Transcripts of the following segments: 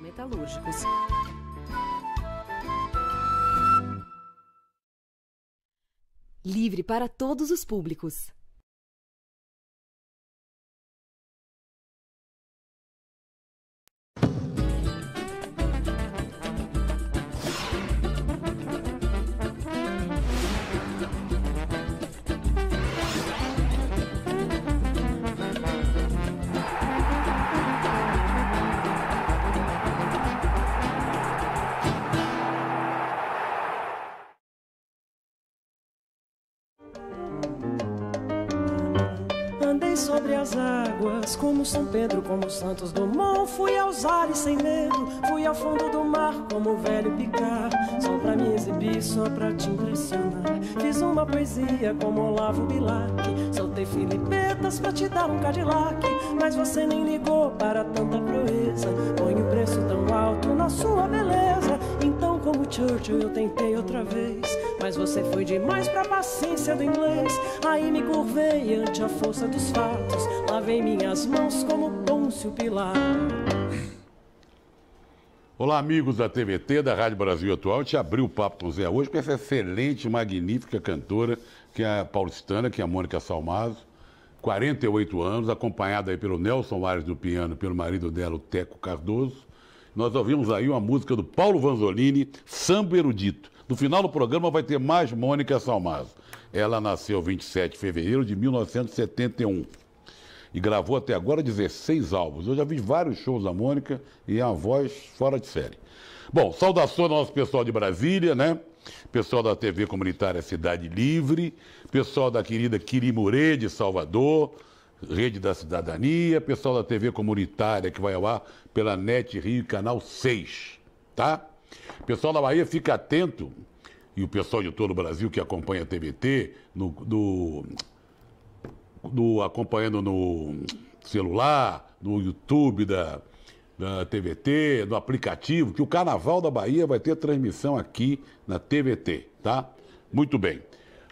metalúrgicos. Livre para todos os públicos. sobre as águas, como São Pedro, como Santos Dumont. Fui aos ares sem medo, fui ao fundo do mar, como o velho picar. Só pra me exibir, só pra te impressionar. Fiz uma poesia como Olavo Bilac. Soltei filipetas pra te dar um Cadillac. Mas você nem ligou para tanta proeza. Põe o preço tão alto na sua beleza. Churchill eu tentei outra vez Mas você foi demais pra paciência do inglês Aí me curvei ante a força dos fatos Lavei minhas mãos como Pôncio Olá, amigos da TVT, da Rádio Brasil Atual. te abri o papo com o Zé hoje com essa excelente, magnífica cantora, que é a paulistana, que é a Mônica Salmazo, 48 anos, acompanhada aí pelo Nelson Ares do piano, pelo marido dela, o Teco Cardoso, nós ouvimos aí uma música do Paulo Vanzolini, Samba Erudito. No final do programa vai ter mais Mônica Salmazo. Ela nasceu 27 de fevereiro de 1971 e gravou até agora 16 álbuns. Eu já vi vários shows da Mônica e é uma voz fora de série. Bom, saudações ao nosso pessoal de Brasília, né? Pessoal da TV Comunitária Cidade Livre, pessoal da querida Quirimurê de Salvador, Rede da Cidadania, pessoal da TV Comunitária que vai ao ar pela NET Rio Canal 6, tá? Pessoal da Bahia, fica atento, e o pessoal de todo o Brasil que acompanha a TBT, no, do, do, acompanhando no celular, no YouTube da, da TVT, no aplicativo, que o Carnaval da Bahia vai ter transmissão aqui na TVT, tá? Muito bem.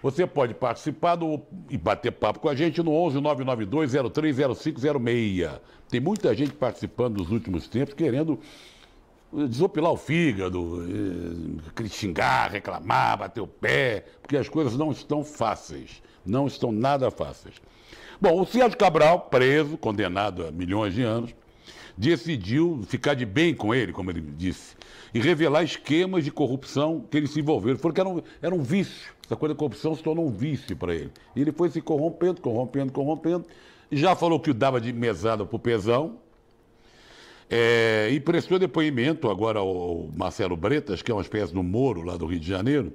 Você pode participar do, e bater papo com a gente no 11 992 030506. Tem muita gente participando nos últimos tempos querendo eh, desopilar o fígado, eh, xingar, reclamar, bater o pé, porque as coisas não estão fáceis, não estão nada fáceis. Bom, o Sérgio Cabral, preso, condenado a milhões de anos, decidiu ficar de bem com ele, como ele disse, e revelar esquemas de corrupção que ele se envolveu. Ele falou que era um, era um vício essa coisa da corrupção se tornou um vício para ele. E ele foi se corrompendo, corrompendo, corrompendo. Já falou que dava de mesada para o pesão. É, e prestou depoimento agora ao Marcelo Bretas, que é uma espécie do Moro lá do Rio de Janeiro.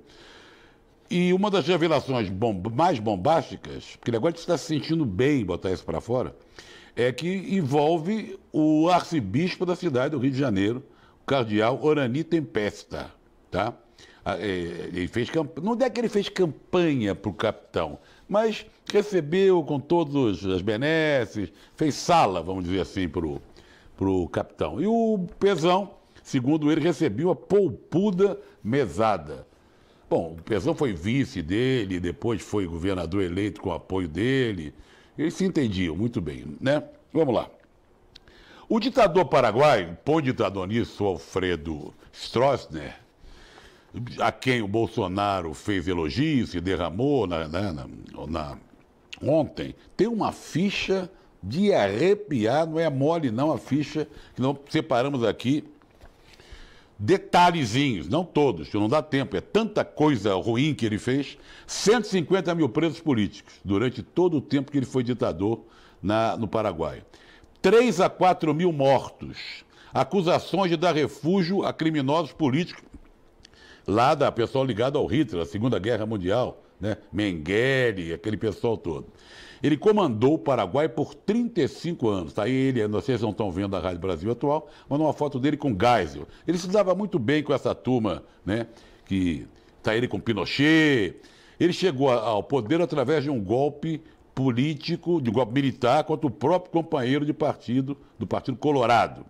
E uma das revelações bom, mais bombásticas, porque ele agora está se sentindo bem botar isso para fora, é que envolve o arcebispo da cidade do Rio de Janeiro, o cardeal Orani Tempesta, tá? Ah, é, ele fez Não é que ele fez campanha para o capitão, mas recebeu com todas as benesses, fez sala, vamos dizer assim, para o pro capitão. E o Pezão, segundo ele, recebeu a polpuda mesada. Bom, o Pezão foi vice dele, depois foi governador eleito com o apoio dele. Eles se entendiam muito bem, né? Vamos lá. O ditador paraguaio, põe ditador nisso, Alfredo Stroessner, a quem o Bolsonaro fez elogios, se derramou na, na, né, na, na, ontem, tem uma ficha de arrepiar, não é mole não a ficha, que não separamos aqui detalhezinhos, não todos, não dá tempo, é tanta coisa ruim que ele fez, 150 mil presos políticos durante todo o tempo que ele foi ditador na, no Paraguai. 3 a 4 mil mortos, acusações de dar refúgio a criminosos políticos lá da pessoal ligado ao Hitler, a Segunda Guerra Mundial, né? Mengele, aquele pessoal todo. Ele comandou o Paraguai por 35 anos. Está aí ele, vocês não estão vendo a Rádio Brasil atual, mandou uma foto dele com Geisel. Ele se dava muito bem com essa turma, né? Que está ele com Pinochet. Ele chegou ao poder através de um golpe político, de um golpe militar contra o próprio companheiro de partido, do Partido Colorado.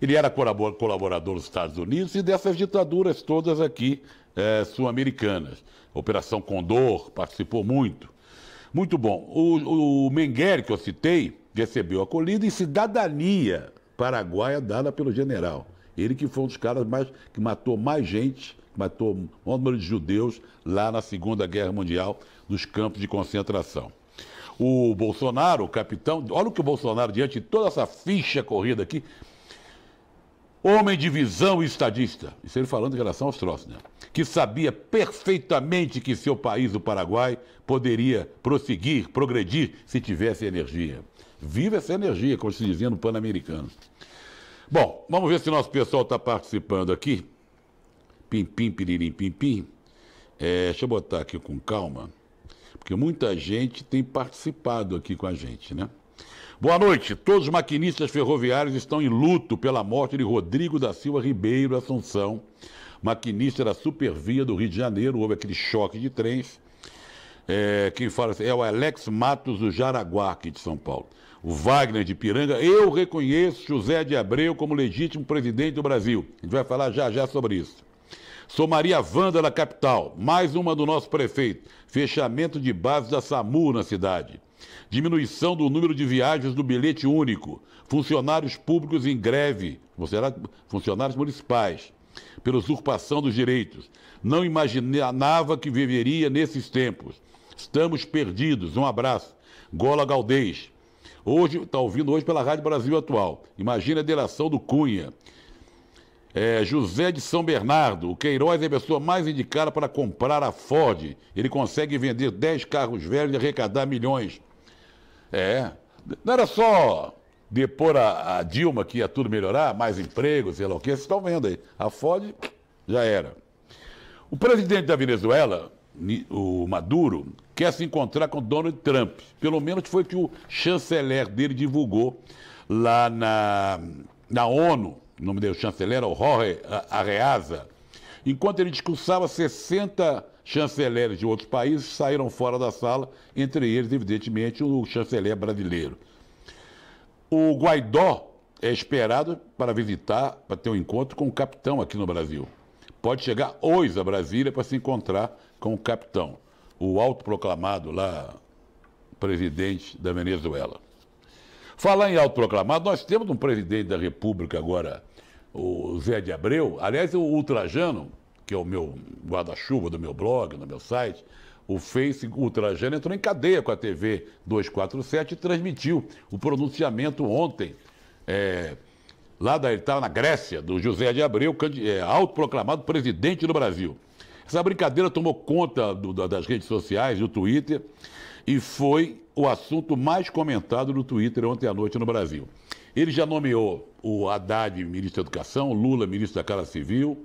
Ele era colaborador dos Estados Unidos e dessas ditaduras todas aqui é, sul-americanas. Operação Condor, participou muito. Muito bom. O, o Menguer, que eu citei, recebeu acolhida e cidadania paraguaia dada pelo general. Ele que foi um dos caras mais, que matou mais gente, matou maior número de judeus lá na Segunda Guerra Mundial, nos campos de concentração o Bolsonaro, o capitão, olha o que o Bolsonaro, diante de toda essa ficha corrida aqui, homem de visão estadista, isso ele falando em relação aos troços, né? que sabia perfeitamente que seu país, o Paraguai, poderia prosseguir, progredir, se tivesse energia. Viva essa energia, como se dizia no Pan-Americano. Bom, vamos ver se nosso pessoal está participando aqui. Pim, pim, piririm, pim, pim. É, deixa eu botar aqui com calma, porque muita gente tem participado aqui com a gente, né? Boa noite. Todos os maquinistas ferroviários estão em luto pela morte de Rodrigo da Silva Ribeiro Assunção, maquinista da Supervia do Rio de Janeiro. Houve aquele choque de trens. É, quem fala é o Alex Matos do Jaraguá, aqui de São Paulo. O Wagner de Piranga. Eu reconheço José de Abreu como legítimo presidente do Brasil. A gente vai falar já já sobre isso. Sou Maria Vanda da capital. Mais uma do nosso prefeito. Fechamento de bases da SAMU na cidade. Diminuição do número de viagens do bilhete único. Funcionários públicos em greve, funcionários municipais, pela usurpação dos direitos. Não imaginava que viveria nesses tempos. Estamos perdidos. Um abraço. Gola Galdês. Hoje, está ouvindo hoje pela Rádio Brasil Atual. Imagina a delação do Cunha. É, José de São Bernardo, o Queiroz é a pessoa mais indicada para comprar a Ford. Ele consegue vender 10 carros velhos e arrecadar milhões. É. Não era só depor a, a Dilma que ia tudo melhorar, mais emprego, sei lá o que, vocês estão vendo aí. A Ford já era. O presidente da Venezuela, o Maduro, quer se encontrar com Donald Trump. Pelo menos foi o que o chanceler dele divulgou lá na, na ONU. O nome dele, o chanceler, é o Jorge Arreaza. Enquanto ele discursava 60 chanceleres de outros países saíram fora da sala, entre eles, evidentemente, o chanceler brasileiro. O Guaidó é esperado para visitar, para ter um encontro com o capitão aqui no Brasil. Pode chegar hoje a Brasília para se encontrar com o capitão, o autoproclamado lá, presidente da Venezuela. Falar em autoproclamado, nós temos um presidente da República agora, o Zé de Abreu, aliás, o Ultrajano, que é o meu guarda-chuva do meu blog, do meu site, o Face Ultrajano entrou em cadeia com a TV 247 e transmitiu o pronunciamento ontem. É, lá da, ele estava na Grécia, do José de Abreu, é, autoproclamado presidente do Brasil. Essa brincadeira tomou conta do, das redes sociais, do Twitter, e foi o assunto mais comentado no Twitter ontem à noite no Brasil. Ele já nomeou o Haddad ministro da Educação, Lula ministro da Casa Civil,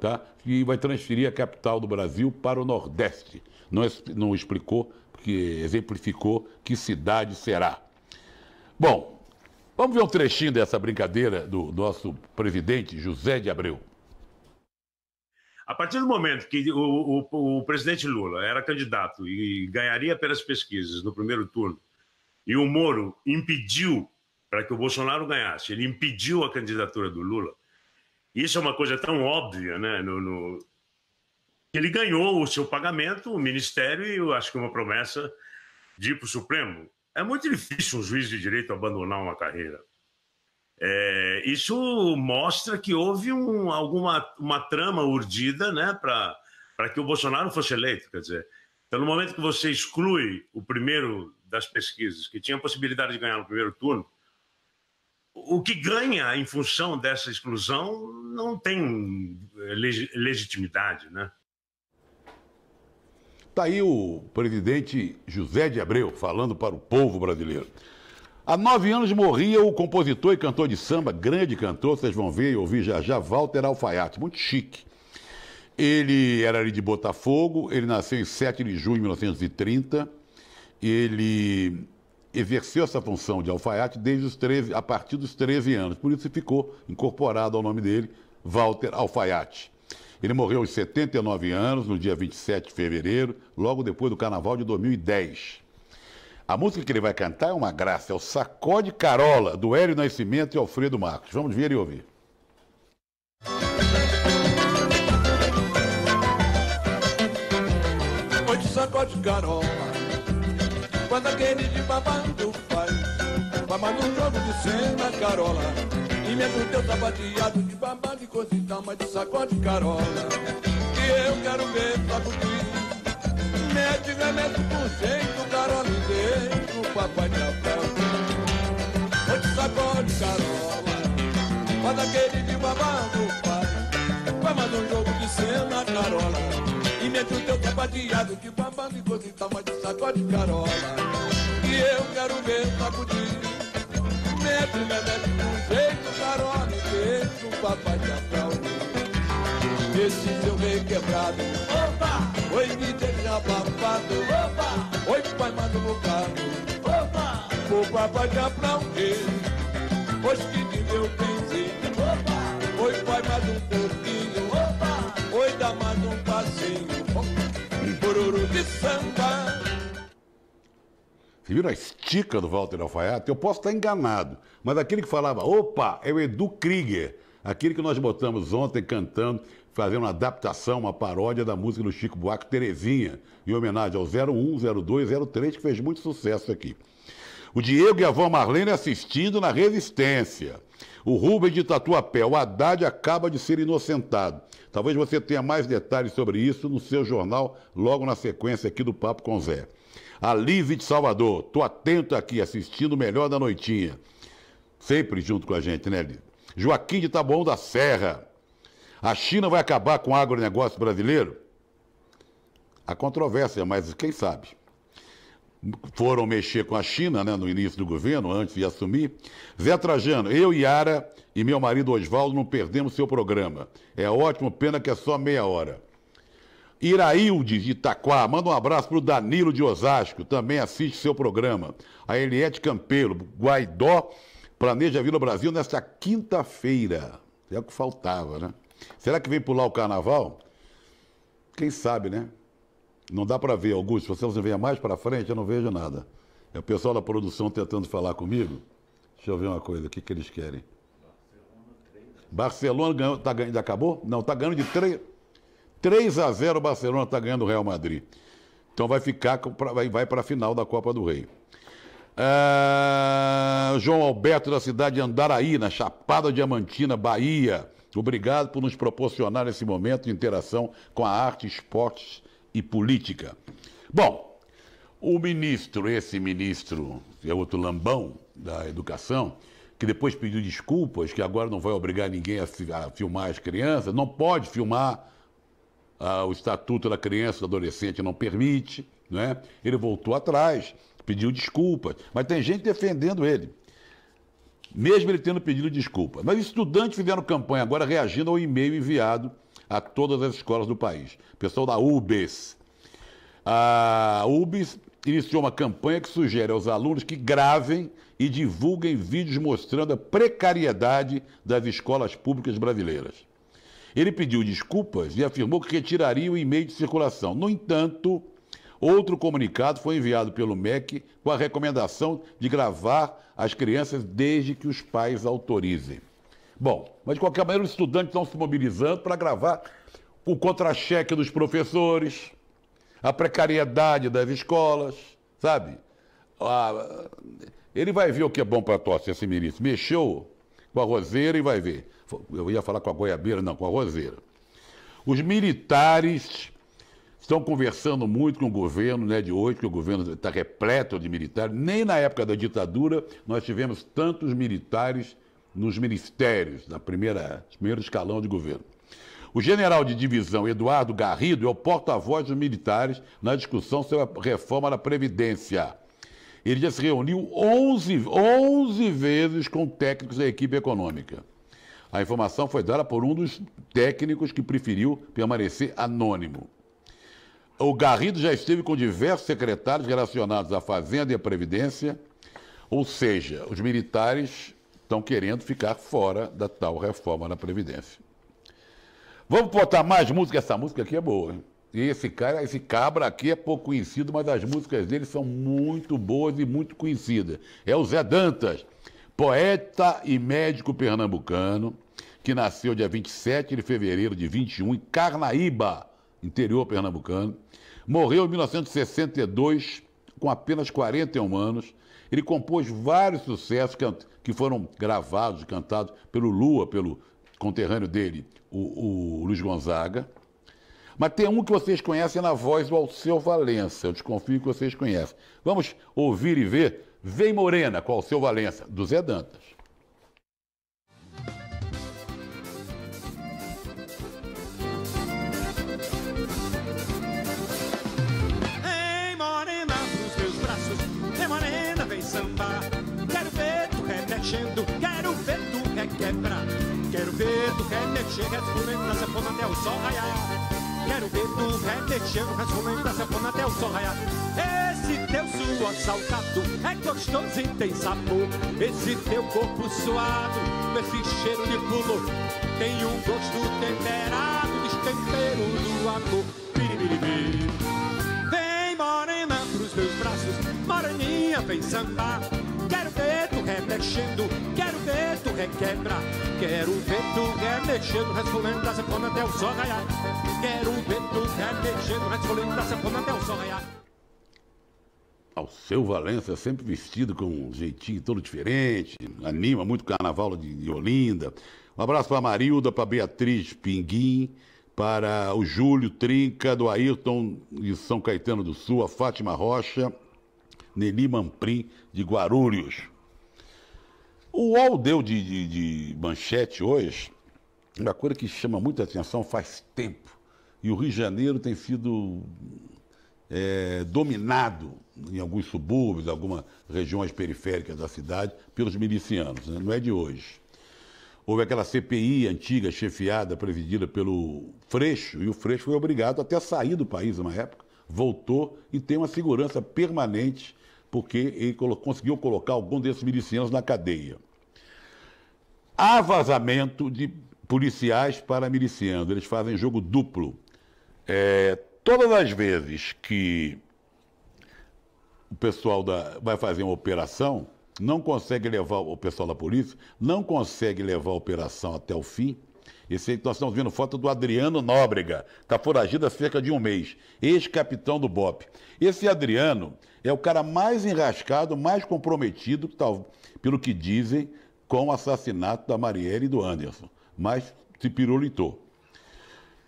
tá? que vai transferir a capital do Brasil para o Nordeste. Não, não explicou, porque exemplificou que cidade será. Bom, vamos ver um trechinho dessa brincadeira do nosso presidente José de Abreu. A partir do momento que o, o, o presidente Lula era candidato e ganharia pelas pesquisas no primeiro turno, e o Moro impediu para que o Bolsonaro ganhasse, ele impediu a candidatura do Lula, isso é uma coisa tão óbvia, né? No, no... Ele ganhou o seu pagamento, o ministério, e eu acho que é uma promessa de ir para o Supremo. É muito difícil um juiz de direito abandonar uma carreira. É, isso mostra que houve um, alguma uma trama urdida né, para que o Bolsonaro fosse eleito. Quer dizer, então, no momento que você exclui o primeiro das pesquisas, que tinha a possibilidade de ganhar no primeiro turno, o que ganha em função dessa exclusão não tem eh, leg legitimidade, né? Está aí o presidente José de Abreu falando para o povo brasileiro. Há nove anos morria o compositor e cantor de samba, grande cantor, vocês vão ver e ouvir já já, Walter Alfaiate, muito chique. Ele era ali de Botafogo, ele nasceu em 7 de junho de 1930, ele exerceu essa função de alfaiate desde os 13, a partir dos 13 anos. Por isso ficou incorporado ao nome dele Walter Alfaiate. Ele morreu aos 79 anos, no dia 27 de fevereiro, logo depois do carnaval de 2010. A música que ele vai cantar é uma graça, é o Sacode Carola, do Hélio Nascimento e Alfredo Marcos. Vamos ver e ouvir. Hoje sacode Carola quando aquele de babando faz Babando um jogo de cena, carola E mesmo teu sapateado de babando e cozinha, e Mas de sacode, carola E eu quero ver sacudir Mete remédio né, por cento, carola E deixa o papai de apel Ou de sacode, carola Quando aquele de babando faz Babando um jogo de cena, carola o teu que é badeado, que baba de coisa e toma de carola. E eu quero ver sacudir. Mete, mete um jeito carola, deixa o papai te aplaudir. Esse seu rei quebrado. Opa! Oi, me deixa babado. Opa! Oi, pai, manda no carro. Opa! O papai te aplaudir. Pois que de meu pensei. Opa! Oi, pai, manda um Você viu a estica do Walter Alfaiate? Eu posso estar enganado, mas aquele que falava, opa, é o Edu Krieger, aquele que nós botamos ontem cantando, fazendo uma adaptação, uma paródia da música do Chico Buarque, Terezinha, em homenagem ao 01, 02, 03, que fez muito sucesso aqui. O Diego e a Vó Marlene assistindo na Resistência. O Rubens de Tatuapé, o Haddad acaba de ser inocentado. Talvez você tenha mais detalhes sobre isso no seu jornal, logo na sequência aqui do Papo com o Zé. A de Salvador, tô atento aqui, assistindo o melhor da noitinha. Sempre junto com a gente, né, Liv? Joaquim de Taboão da Serra. A China vai acabar com o agronegócio brasileiro? A controvérsia, mas quem sabe? Foram mexer com a China né, no início do governo, antes de assumir. Zé Trajano, eu e Ara e meu marido Oswaldo não perdemos seu programa. É ótimo, pena que é só meia hora. Irailde de Itaquá, manda um abraço para o Danilo de Osasco, também assiste seu programa. A Eliette Campelo, Guaidó, planeja Vila Brasil nesta quinta-feira. É o que faltava, né? Será que vem pular o carnaval? Quem sabe, né? Não dá para ver, Augusto. Se você vier mais para frente, eu não vejo nada. É o pessoal da produção tentando falar comigo. Deixa eu ver uma coisa, o que, que eles querem? Barcelona ganhou, tá ganhando, acabou? Não, tá ganhando de 3. 3 a 0 o Barcelona está ganhando o Real Madrid. Então vai ficar, vai para a final da Copa do Rei. Ah, João Alberto, da cidade de Andaraí, na Chapada Diamantina, Bahia. Obrigado por nos proporcionar esse momento de interação com a arte, esportes e política. Bom, o ministro, esse ministro, é outro lambão da educação, que depois pediu desculpas, que agora não vai obrigar ninguém a filmar as crianças, não pode filmar ah, o Estatuto da Criança e do Adolescente não permite, né? Ele voltou atrás, pediu desculpas, mas tem gente defendendo ele, mesmo ele tendo pedido desculpas. Mas estudantes fizeram campanha agora reagindo ao e-mail enviado a todas as escolas do país. Pessoal da UBS. A UBS iniciou uma campanha que sugere aos alunos que gravem e divulguem vídeos mostrando a precariedade das escolas públicas brasileiras. Ele pediu desculpas e afirmou que retiraria o e-mail de circulação. No entanto, outro comunicado foi enviado pelo MEC com a recomendação de gravar as crianças desde que os pais autorizem. Bom, mas de qualquer maneira, os estudantes estão se mobilizando para gravar o contra-cheque dos professores, a precariedade das escolas, sabe? Ah, ele vai ver o que é bom para a tosse, esse ministro. Mexeu com a roseira e vai ver. Eu ia falar com a goiabeira, não, com a roseira. Os militares estão conversando muito com o governo né, de hoje, que o governo está repleto de militares. Nem na época da ditadura nós tivemos tantos militares nos ministérios, na primeira, no primeiro escalão de governo. O general de divisão Eduardo Garrido é o porta-voz dos militares na discussão sobre a reforma da Previdência. Ele já se reuniu 11, 11 vezes com técnicos da equipe econômica. A informação foi dada por um dos técnicos que preferiu permanecer anônimo. O Garrido já esteve com diversos secretários relacionados à Fazenda e à Previdência, ou seja, os militares estão querendo ficar fora da tal reforma na Previdência. Vamos botar mais música? Essa música aqui é boa, hein? E esse cara, esse cabra aqui é pouco conhecido, mas as músicas dele são muito boas e muito conhecidas. É o Zé Dantas, poeta e médico pernambucano, que nasceu dia 27 de fevereiro de 21 em Carnaíba, interior pernambucano. Morreu em 1962, com apenas 41 anos. Ele compôs vários sucessos que foram gravados, cantados pelo Lua, pelo conterrâneo dele, o, o Luiz Gonzaga. Mas tem um que vocês conhecem na voz do Alceu Valença. Eu desconfio que vocês conhecem. Vamos ouvir e ver. Vem Morena com Alceu Valença, do Zé Dantas. Ei, morena, nos meus braços. vem morena, vem sambar. Quero ver tu remexendo, quero ver tu requebrar. Quero ver tu remexer, respondendo pra sanfona até o sol raiar. Quero ver tu remexendo, rascunhando da sanfona até o sol raiar. Esse teu suor salgado é gostoso e tem sabor. Esse teu corpo suado, com esse cheiro de pulo, tem um gosto temperado, destempero do amor. Piribiribiri. Vem morena pros meus braços, moreninha vem sambar. Quero ver tu remexendo, quero ver tu requebrar. Quero ver tu remexendo, rascunhando da sepona até o sol raiar. Quero ver tu carnejando, rascolhando da sanfona até o sol o seu Valença, sempre vestido com um jeitinho todo diferente, anima muito o carnaval de, Olinda. Um abraço para Marilda, para Beatriz Pinguim, para o Júlio Trinca, do Ayrton de São Caetano do Sul, a Fátima Rocha, Neni Mamprim, de Guarulhos. O UOL deu de, de, de manchete hoje uma coisa que chama muita atenção faz tempo. E o Rio de Janeiro tem sido é, dominado em alguns subúrbios, algumas regiões periféricas da cidade, pelos milicianos. Né? Não é de hoje. Houve aquela CPI antiga, chefiada, presidida pelo Freixo, e o Freixo foi obrigado até a sair do país uma época, voltou e tem uma segurança permanente, porque ele conseguiu colocar algum desses milicianos na cadeia. Há vazamento de policiais para milicianos, eles fazem jogo duplo é, todas as vezes que o pessoal da, vai fazer uma operação, não consegue levar o pessoal da polícia, não consegue levar a operação até o fim. Esse aí, nós estamos vendo foto do Adriano Nóbrega, está foragido há cerca de um mês, ex-capitão do BOP. Esse Adriano é o cara mais enrascado, mais comprometido, tal, pelo que dizem, com o assassinato da Marielle e do Anderson. Mas se pirulitou.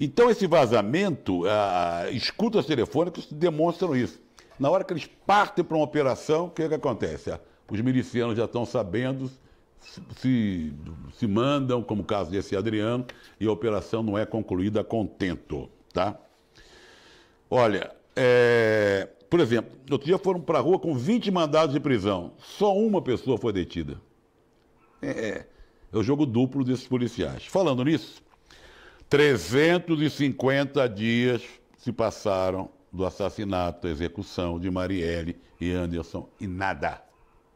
Então, esse vazamento, ah, escutas telefônicos demonstram isso. Na hora que eles partem para uma operação, o que, é que acontece? Ah, os milicianos já estão sabendo, se, se mandam, como o caso desse Adriano, e a operação não é concluída contento, tá? Olha, é... por exemplo, outro dia foram para a rua com 20 mandados de prisão. Só uma pessoa foi detida. É, é, é o jogo duplo desses policiais. Falando nisso, 350 dias se passaram do assassinato, da execução de Marielle e Anderson e nada,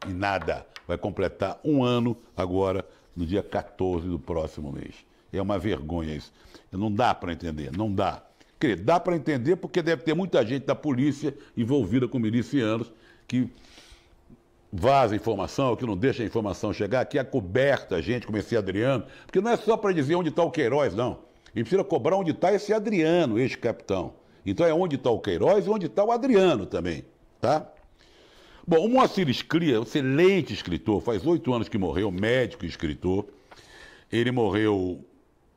e nada. Vai completar um ano agora, no dia 14 do próximo mês. É uma vergonha isso. Não dá para entender, não dá. Quer dá para entender porque deve ter muita gente da polícia envolvida com milicianos que vaza informação, que não deixa a informação chegar, que é coberta. a gente, como esse Adriano, porque não é só para dizer onde está o Queiroz, não. E precisa cobrar onde está esse Adriano, ex-capitão. Então é onde está o Queiroz e onde está o Adriano também, tá? Bom, o Moacir Escria, excelente escritor, faz oito anos que morreu, médico e escritor. Ele morreu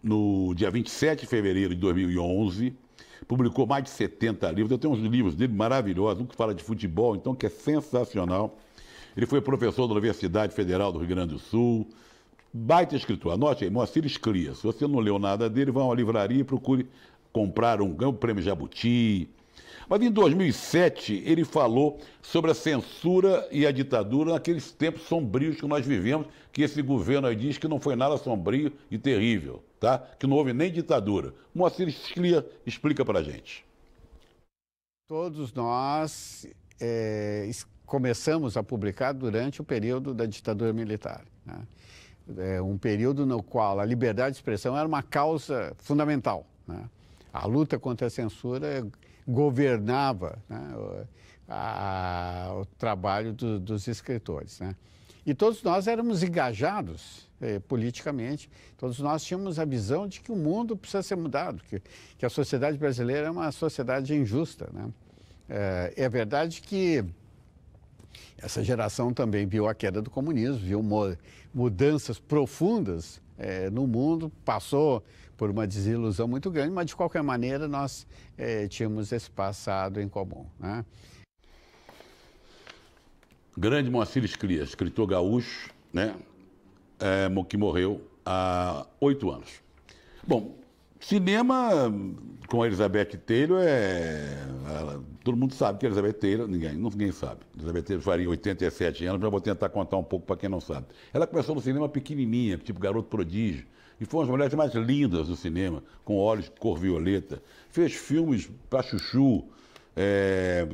no dia 27 de fevereiro de 2011, publicou mais de 70 livros. Eu tenho uns livros dele maravilhosos, um que fala de futebol, então, que é sensacional. Ele foi professor da Universidade Federal do Rio Grande do Sul, Baita escritor. Anote aí, Moacir Escria. Se você não leu nada dele, vá a uma livraria e procure comprar um, ganha prêmio Jabuti. Mas em 2007 ele falou sobre a censura e a ditadura naqueles tempos sombrios que nós vivemos, que esse governo aí diz que não foi nada sombrio e terrível, tá? Que não houve nem ditadura. Moacir Escria explica para gente. Todos nós é, começamos a publicar durante o período da ditadura militar. Né? é, um período no qual a liberdade de expressão era uma causa fundamental. Né? A luta contra a censura governava né, a, o trabalho do, dos escritores. Né? E todos nós éramos engajados eh, politicamente, todos nós tínhamos a visão de que o mundo precisa ser mudado, que, que a sociedade brasileira é uma sociedade injusta. Né? Eh, é, é verdade que essa geração também viu a queda do comunismo, viu mudanças profundas é, no mundo, passou por uma desilusão muito grande, mas de qualquer maneira nós é, tínhamos esse passado em comum. Né? Grande Moacir Escria, escritor gaúcho, né? É, que morreu há oito anos. Bom, Cinema com a Elizabeth Taylor é. Ela, todo mundo sabe que a Elizabeth Taylor, ninguém, ninguém sabe. Elizabeth Taylor faria 87 anos, mas vou tentar contar um pouco para quem não sabe. Ela começou no cinema pequenininha, tipo garoto prodígio, e foi uma das mulheres mais lindas do cinema, com olhos de cor violeta. Fez filmes para chuchu. É,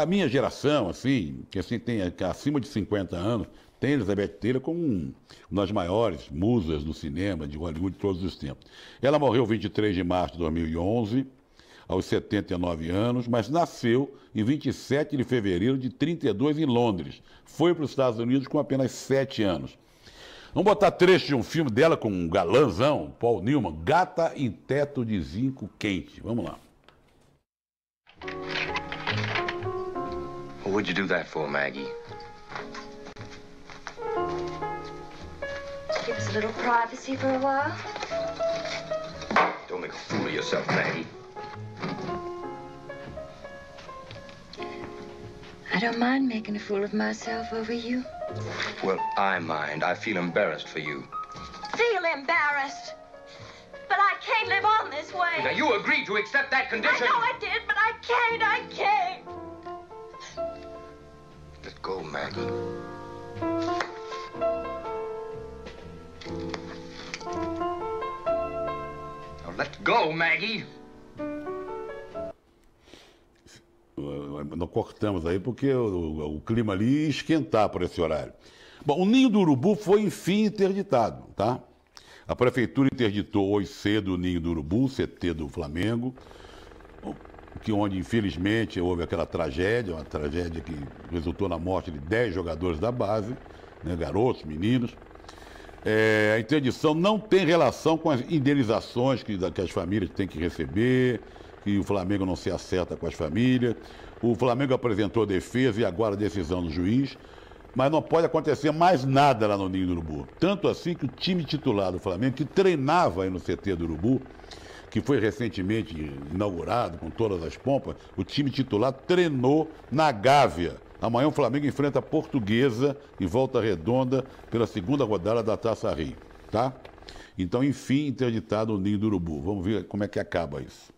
a minha geração, assim, que assim tem é acima de 50 anos, tem Elizabeth Taylor como um, uma das maiores musas do cinema de Hollywood de todos os tempos. Ela morreu 23 de março de 2011, aos 79 anos, mas nasceu em 27 de fevereiro de 32 em Londres. Foi para os Estados Unidos com apenas 7 anos. Vamos botar trecho de um filme dela com um galãzão, Paul Newman, Gata em Teto de Zinco Quente. Vamos lá. O que você faria isso, Maggie? little privacy for a while? Don't make a fool of yourself, Maggie. I don't mind making a fool of myself over you. Well, I mind. I feel embarrassed for you. Feel embarrassed? But I can't live on this way. Now, you agreed to accept that condition. I know I did, but I can't. I can't. Let go, Maggie. Let's go, Maggie. Nós cortamos aí porque o, o clima ali ia esquentar por esse horário. Bom, o ninho do urubu foi, enfim, interditado, tá? A prefeitura interditou hoje cedo o ninho do urubu, CT do Flamengo, que onde, infelizmente, houve aquela tragédia, uma tragédia que resultou na morte de 10 jogadores da base, né, garotos, meninos. É, a interdição não tem relação com as indenizações que, que as famílias têm que receber, que o Flamengo não se acerta com as famílias. O Flamengo apresentou defesa e aguarda a decisão do juiz. Mas não pode acontecer mais nada lá no Ninho do Urubu. Tanto assim que o time titular do Flamengo, que treinava aí no CT do Urubu, que foi recentemente inaugurado com todas as pompas, o time titular treinou na Gávea Amanhã o Flamengo enfrenta a Portuguesa em volta redonda pela segunda rodada da Taça Rio, tá? Então, enfim, interditado o Ninho do Urubu. Vamos ver como é que acaba isso.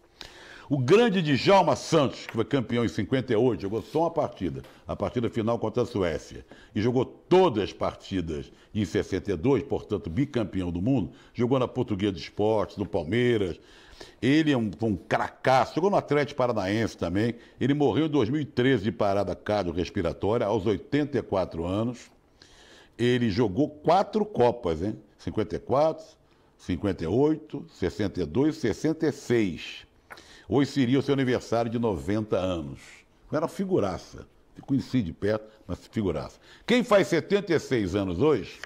O grande Djalma Santos, que foi campeão em 58, jogou só uma partida, a partida final contra a Suécia, e jogou todas as partidas em 62, portanto bicampeão do mundo, jogou na Portuguesa de Esportes, no Palmeiras, ele é um, um cracaço, jogou no Atlético Paranaense também. Ele morreu em 2013 de parada cardiorrespiratória, aos 84 anos. Ele jogou quatro Copas, hein? 54, 58, 62, 66. Hoje seria o seu aniversário de 90 anos. Era é figuraça. Conheci de perto, mas figuraça. Quem faz 76 anos hoje?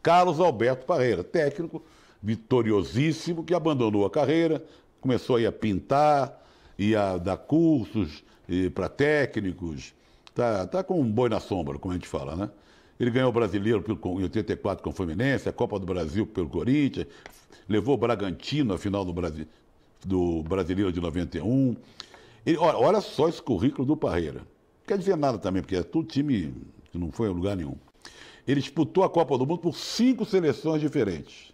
Carlos Alberto Parreira, técnico vitoriosíssimo, que abandonou a carreira, começou a pintar, e a dar cursos para técnicos. Tá, tá com um boi na sombra, como a gente fala, né? Ele ganhou o brasileiro em 84 com o Fluminense, a Copa do Brasil pelo Corinthians, levou o Bragantino à final do, Brasil, do Brasileiro de 91. Ele, olha, olha só esse currículo do Parreira. Não quer dizer nada também, porque é tudo time que não foi a lugar nenhum. Ele disputou a Copa do Mundo por cinco seleções diferentes.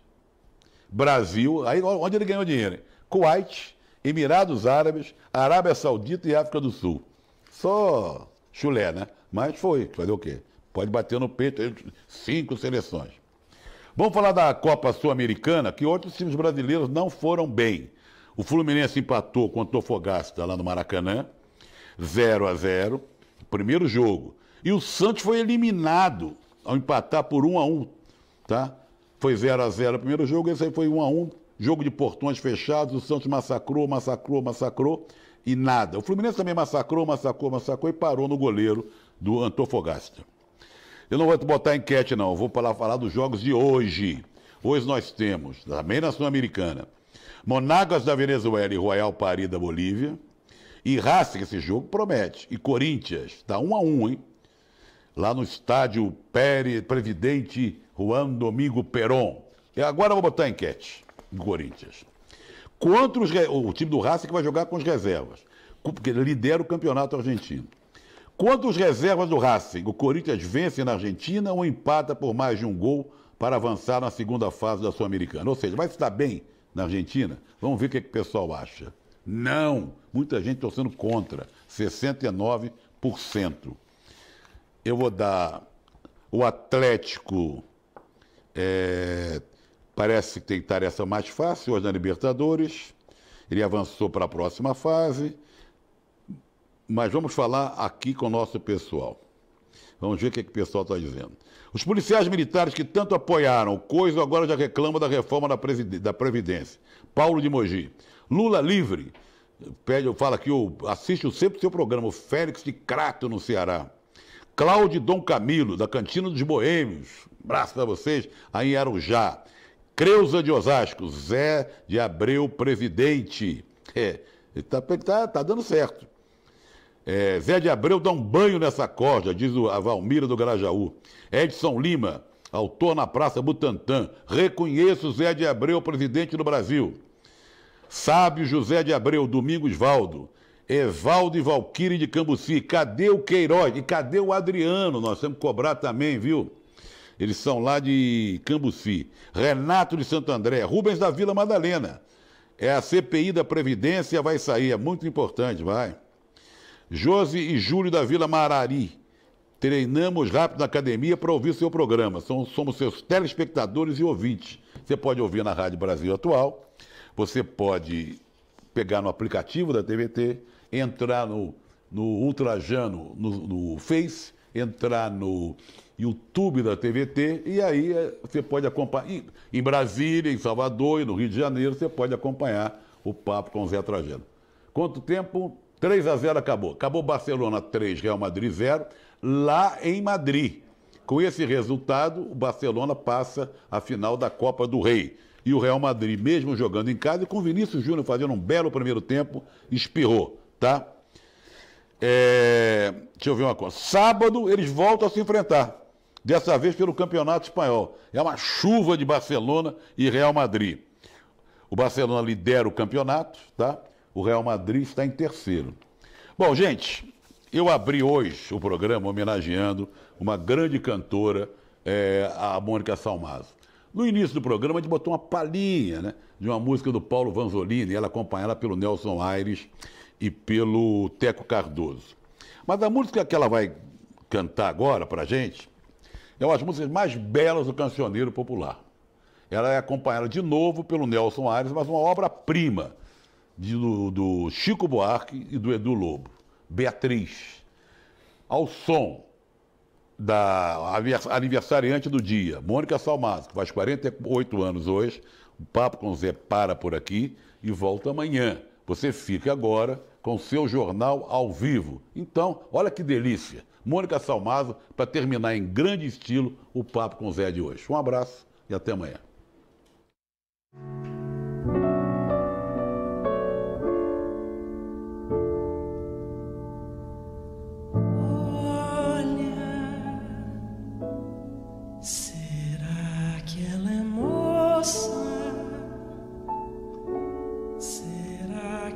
Brasil, aí onde ele ganhou dinheiro? Kuwait, Emirados Árabes, Arábia Saudita e África do Sul. Só chulé, né? Mas foi, fazer o quê? Pode bater no peito, cinco seleções. Vamos falar da Copa Sul-Americana, que outros times brasileiros não foram bem. O Fluminense empatou contra o Tofogasta lá no Maracanã, 0 a 0 primeiro jogo. E o Santos foi eliminado ao empatar por 1 a 1 tá? Foi 0 a 0 o primeiro jogo, esse aí foi 1 a 1 jogo de portões fechados, o Santos massacrou, massacrou, massacrou e nada. O Fluminense também massacrou, massacrou, massacrou e parou no goleiro do Antofagasta. Eu não vou botar enquete, não, vou falar, falar dos jogos de hoje. Hoje nós temos, também na Sul-Americana, Monagas da Venezuela e Royal Paris da Bolívia. E Racing, esse jogo promete. E Corinthians, está um a um, hein? Lá no estádio Pere, Previdente Juan Domingo Peron. E agora eu vou botar a enquete do Corinthians. Contra os, o time do Racing que vai jogar com as reservas, porque ele lidera o campeonato argentino. Contra os reservas do Racing, o Corinthians vence na Argentina ou empata por mais de um gol para avançar na segunda fase da Sul-Americana. Ou seja, vai estar bem na Argentina? Vamos ver o que, é que o pessoal acha. Não! Muita gente torcendo contra. 69%. Eu vou dar o Atlético é, parece que tem tarefa mais fácil hoje na Libertadores. Ele avançou para a próxima fase. Mas vamos falar aqui com o nosso pessoal. Vamos ver o que, é que o pessoal está dizendo. Os policiais militares que tanto apoiaram o Coiso agora já reclamam da reforma da, Previdência. Paulo de Mogi. Lula livre. Pede, fala aqui, assiste sempre o seu programa, o Félix de Crato no Ceará. Cláudio Dom Camilo, da Cantina dos Boêmios. Um abraço para vocês aí em Arujá. Creuza de Osasco, Zé de Abreu Presidente, É, tá, tá, tá dando certo. É, Zé de Abreu dá um banho nessa corda, diz a Valmira do Grajaú. Edson Lima, autor na Praça Butantã. Reconheço Zé de Abreu presidente do Brasil. Sábio José de Abreu, Domingos Valdo. Evaldo e Valquíria de Cambuci, cadê o Queiroz? E cadê o Adriano? Nós temos que cobrar também, viu? Eles são lá de Cambuci. Renato de Santo André, Rubens da Vila Madalena. É a CPI da Previdência, vai sair, é muito importante, vai. Josi e Júlio da Vila Marari. Treinamos rápido na academia para ouvir seu programa. Somos seus telespectadores e ouvintes. Você pode ouvir na Rádio Brasil Atual, você pode pegar no aplicativo da TVT, entrar no, no Ultrajano no, no Face, entrar no YouTube da TVT, e aí é, você pode acompanhar. Em Brasília, em Salvador e no Rio de Janeiro, você pode acompanhar o papo com o Zé Trajano. Quanto tempo? 3 a 0 acabou. Acabou Barcelona 3, Real Madrid 0, lá em Madrid. Com esse resultado, o Barcelona passa a final da Copa do Rei. E o Real Madrid, mesmo jogando em casa, e com Vinícius Júnior fazendo um belo primeiro tempo, espirrou tá? É, deixa eu ver uma coisa. Sábado eles voltam a se enfrentar. Dessa vez pelo Campeonato Espanhol. É uma chuva de Barcelona e Real Madrid. O Barcelona lidera o campeonato, tá? O Real Madrid está em terceiro. Bom, gente, eu abri hoje o programa homenageando uma grande cantora, é, a Mônica Salmazo. No início do programa, a gente botou uma palhinha né, de uma música do Paulo Vanzolini, ela acompanhada pelo Nelson Aires e pelo Teco Cardoso. Mas a música que ela vai cantar agora para gente é uma das músicas mais belas do cancioneiro popular. Ela é acompanhada de novo pelo Nelson Ares, mas uma obra-prima do, do Chico Buarque e do Edu Lobo. Beatriz, ao som da aniversariante do dia, Mônica Salmaso, que faz 48 anos hoje, o Papo com o Zé para por aqui e volta amanhã. Você fica agora com o seu jornal ao vivo. Então, olha que delícia. Mônica Salmazo, para terminar em grande estilo o papo com o Zé de hoje. Um abraço e até amanhã.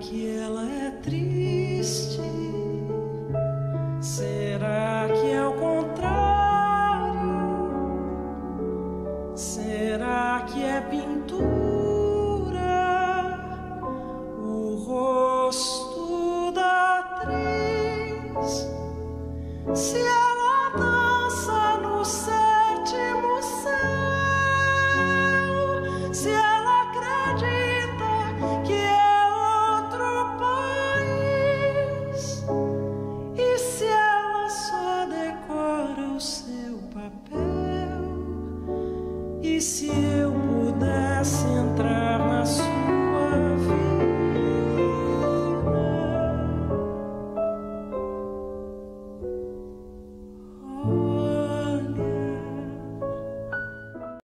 que ela é triste.